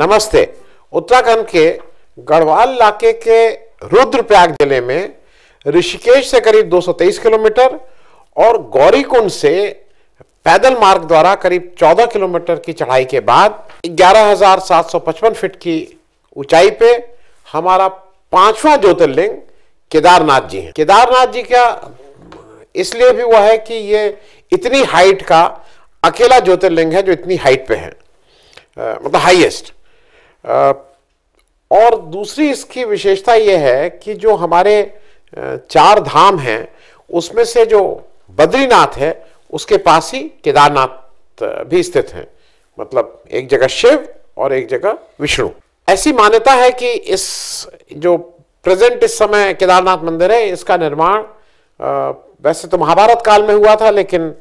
नमस्ते उत्तराखंड के गढ़वाल इलाके के रुद्रप्रयाग जिले में ऋषिकेश से करीब 223 किलोमीटर और गौरीकुंड से पैदल मार्ग द्वारा करीब 14 किलोमीटर की चढ़ाई के बाद 11,755 फीट की ऊंचाई पे हमारा पांचवा ज्योतिर्लिंग केदारनाथ जी हैं केदारनाथ जी का इसलिए भी वह है कि ये इतनी हाइट का अकेला ज्योतिर्लिंग है जो इतनी हाइट पे है मतलब हाईएस्ट और दूसरी इसकी विशेषता यह है कि जो हमारे चार धाम हैं उसमें से जो बद्रीनाथ है उसके पास ही केदारनाथ भी स्थित हैं मतलब एक जगह शिव और एक जगह विष्णु ऐसी मान्यता है कि इस जो प्रेजेंट इस समय केदारनाथ मंदिर है इसका निर्माण वैसे तो महाभारत काल में हुआ था लेकिन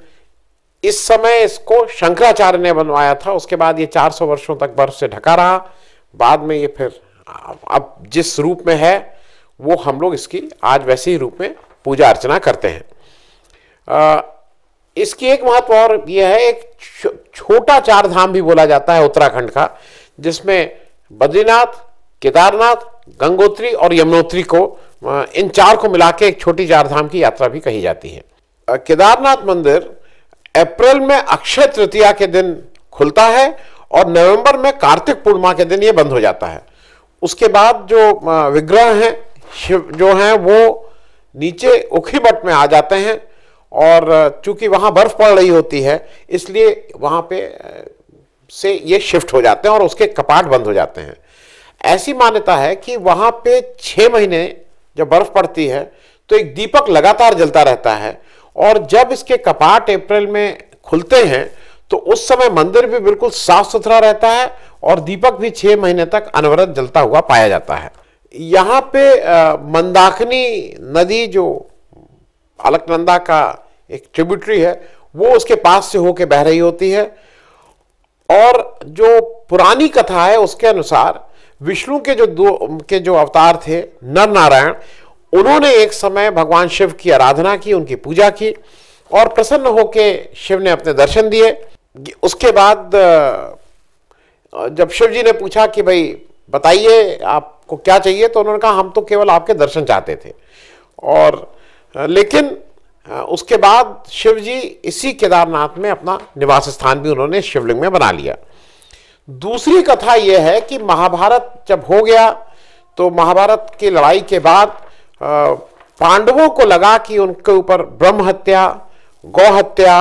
इस समय इसको शंकराचार्य ने बनवाया था उसके बाद ये 400 वर्षों तक बर्फ से ढका रहा बाद में ये फिर अब जिस रूप में है वो हम लोग इसकी आज वैसे ही रूप में पूजा अर्चना करते हैं आ, इसकी एक महत्व और यह है एक छो, छोटा चार धाम भी बोला जाता है उत्तराखंड का जिसमें बद्रीनाथ केदारनाथ गंगोत्री और यमुनोत्री को इन चार को मिला के एक छोटी चार धाम की यात्रा भी कही जाती है केदारनाथ मंदिर अप्रैल में अक्षय तृतीया के दिन खुलता है और नवंबर में कार्तिक पूर्णिमा के दिन ये बंद हो जाता है उसके बाद जो विग्रह हैं शिव जो हैं वो नीचे उखी बट में आ जाते हैं और चूंकि वहाँ बर्फ़ पड़ रही होती है इसलिए वहाँ पे से ये शिफ्ट हो जाते हैं और उसके कपाट बंद हो जाते हैं ऐसी मान्यता है कि वहाँ पे छः महीने जब बर्फ़ पड़ती है तो एक दीपक लगातार जलता रहता है और जब इसके कपाट अप्रैल में खुलते हैं तो उस समय मंदिर भी बिल्कुल साफ सुथरा रहता है और दीपक भी छह महीने तक अनवरत जलता हुआ पाया जाता है यहाँ पे मंदाकिनी नदी जो अलकनंदा का एक ट्रिब्यूटरी है वो उसके पास से होके बह रही होती है और जो पुरानी कथा है उसके अनुसार विष्णु के जो दो के जो अवतार थे नर नारायण उन्होंने एक समय भगवान शिव की आराधना की उनकी पूजा की और प्रसन्न होकर शिव ने अपने दर्शन दिए उसके बाद जब शिव जी ने पूछा कि भाई बताइए आपको क्या चाहिए तो उन्होंने कहा हम तो केवल आपके दर्शन चाहते थे और लेकिन उसके बाद शिव जी इसी केदारनाथ में अपना निवास स्थान भी उन्होंने शिवलिंग में बना लिया दूसरी कथा यह है कि महाभारत जब हो गया तो महाभारत की लड़ाई के बाद पांडवों को लगा कि उनके ऊपर ब्रह्म हत्या गौ हत्या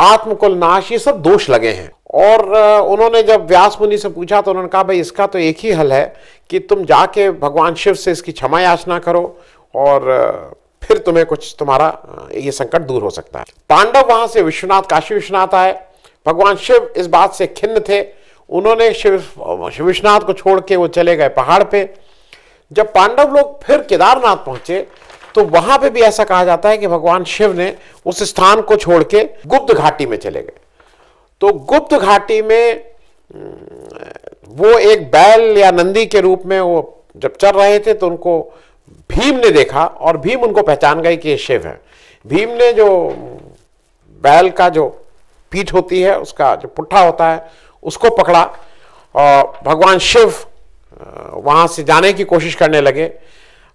आत्मकुल नाश ये सब दोष लगे हैं और उन्होंने जब व्यास मुनि से पूछा तो उन्होंने कहा भाई इसका तो एक ही हल है कि तुम जाके भगवान शिव से इसकी क्षमा याचना करो और फिर तुम्हें कुछ तुम्हारा ये संकट दूर हो सकता है पांडव वहां से विश्वनाथ काशी विश्वनाथ आए भगवान शिव इस बात से खिन्न थे उन्होंने शिव शिव विश्वनाथ को छोड़ के वो चले गए पहाड़ पे जब पांडव लोग फिर केदारनाथ पहुंचे तो वहां पे भी ऐसा कहा जाता है कि भगवान शिव ने उस स्थान को छोड़ के गुप्त घाटी में चले गए तो गुप्त घाटी में वो एक बैल या नंदी के रूप में वो जब चल रहे थे तो उनको भीम ने देखा और भीम उनको पहचान गए कि ये शिव है भीम ने जो बैल का जो पीठ होती है उसका जो पुट्ठा होता है उसको पकड़ा और भगवान शिव वहां से जाने की कोशिश करने लगे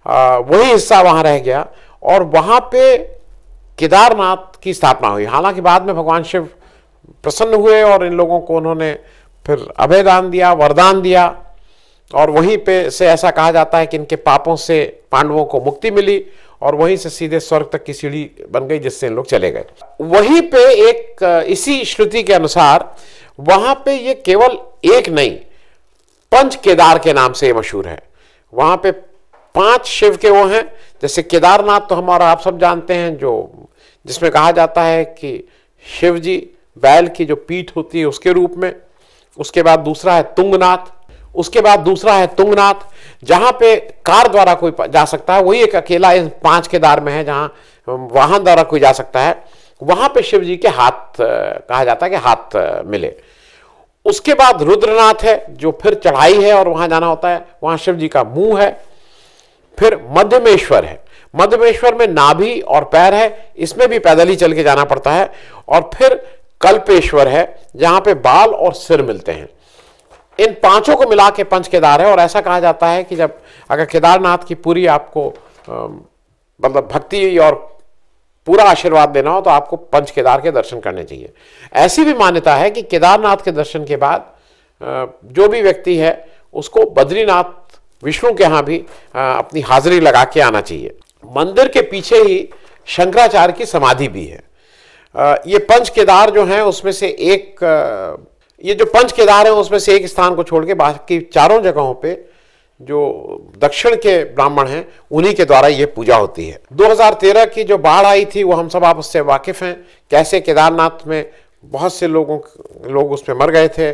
वही हिस्सा वहाँ रह गया और वहाँ पे केदारनाथ की स्थापना हुई हालांकि बाद में भगवान शिव प्रसन्न हुए और इन लोगों को उन्होंने फिर अभयदान दिया वरदान दिया और वहीं पे से ऐसा कहा जाता है कि इनके पापों से पांडवों को मुक्ति मिली और वहीं से सीधे स्वर्ग तक की सीढ़ी बन गई जिससे इन लोग चले गए वहीं पे एक इसी श्रुति के अनुसार वहाँ पे ये केवल एक नहीं पंच केदार के नाम से ये मशहूर है वहाँ पे पांच शिव के वो हैं जैसे केदारनाथ तो हमारा आप सब जानते हैं जो जिसमें कहा जाता है कि शिव जी बैल की जो पीठ होती है उसके रूप में उसके बाद दूसरा है तुंगनाथ उसके बाद दूसरा है तुंगनाथ जहां पे कार द्वारा कोई जा सकता है वही एक अकेला इन पांच केदार में है जहां वाहन द्वारा कोई जा सकता है वहां पे शिव जी के हाथ कहा जाता है कि हाथ मिले उसके बाद रुद्रनाथ है जो फिर चढ़ाई है और वहां जाना होता है वहां शिव जी का मुंह है फिर मध्यमेश्वर है मध्यमेश्वर में नाभि और पैर है इसमें भी पैदल ही चल के जाना पड़ता है और फिर कल्पेश्वर है जहां पे बाल और सिर मिलते हैं इन पांचों को मिला के पंच केदार है और ऐसा कहा जाता है कि जब अगर केदारनाथ की पूरी आपको मतलब भक्ति और पूरा आशीर्वाद देना हो तो आपको पंच केदार के दर्शन करने चाहिए ऐसी भी मान्यता है कि केदारनाथ के दर्शन के बाद जो भी व्यक्ति है उसको बद्रीनाथ विष्णु के यहाँ भी अपनी हाजिरी लगा के आना चाहिए मंदिर के पीछे ही शंकराचार्य की समाधि भी है ये पंच केदार जो हैं उसमें से एक ये जो पंच केदार हैं उसमें से एक स्थान को छोड़ के बाकी चारों जगहों पे जो दक्षिण के ब्राह्मण हैं उन्हीं के द्वारा ये पूजा होती है 2013 की जो बाढ़ आई थी वो हम सब आप उससे वाकिफ़ हैं कैसे केदारनाथ में बहुत से लोगों लोग उसमें मर गए थे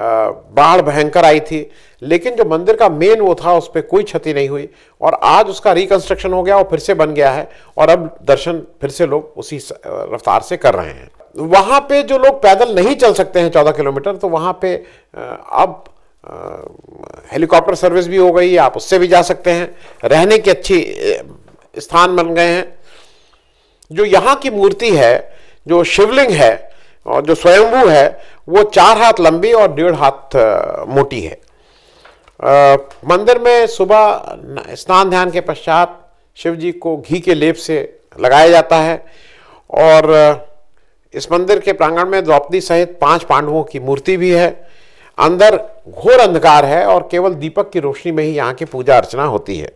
बाढ़ भयंकर आई थी लेकिन जो मंदिर का मेन वो था उस पर कोई क्षति नहीं हुई और आज उसका रिकंस्ट्रक्शन हो गया और फिर से बन गया है और अब दर्शन फिर से लोग उसी रफ्तार से कर रहे हैं वहाँ पे जो लोग पैदल नहीं चल सकते हैं चौदह किलोमीटर तो वहाँ पे अब हेलीकॉप्टर सर्विस भी हो गई आप उससे भी जा सकते हैं रहने के अच्छी स्थान बन गए हैं जो यहाँ की मूर्ति है जो शिवलिंग है और जो स्वयंभू है वो चार हाथ लंबी और डेढ़ हाथ मोटी है आ, मंदिर में सुबह स्नान ध्यान के पश्चात शिव जी को घी के लेप से लगाया जाता है और इस मंदिर के प्रांगण में द्रौपदी सहित पांच पांडवों की मूर्ति भी है अंदर घोर अंधकार है और केवल दीपक की रोशनी में ही यहाँ की पूजा अर्चना होती है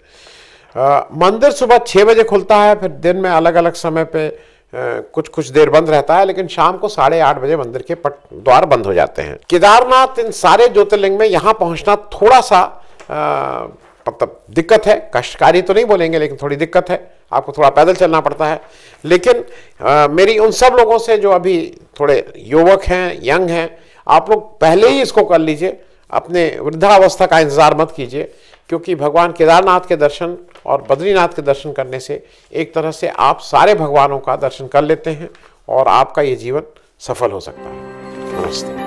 आ, मंदिर सुबह छः बजे खुलता है फिर दिन में अलग अलग समय पर कुछ कुछ देर बंद रहता है लेकिन शाम को साढ़े आठ बजे मंदिर के पट द्वार बंद हो जाते हैं केदारनाथ इन सारे ज्योतिर्लिंग में यहाँ पहुँचना थोड़ा सा मतलब दिक्कत है कष्टकारी तो नहीं बोलेंगे लेकिन थोड़ी दिक्कत है आपको थोड़ा पैदल चलना पड़ता है लेकिन आ, मेरी उन सब लोगों से जो अभी थोड़े युवक हैं यंग हैं आप लोग पहले ही इसको कर लीजिए अपने वृद्धावस्था का इंतज़ार मत कीजिए क्योंकि भगवान केदारनाथ के दर्शन और बद्रीनाथ के दर्शन करने से एक तरह से आप सारे भगवानों का दर्शन कर लेते हैं और आपका ये जीवन सफल हो सकता है नमस्ते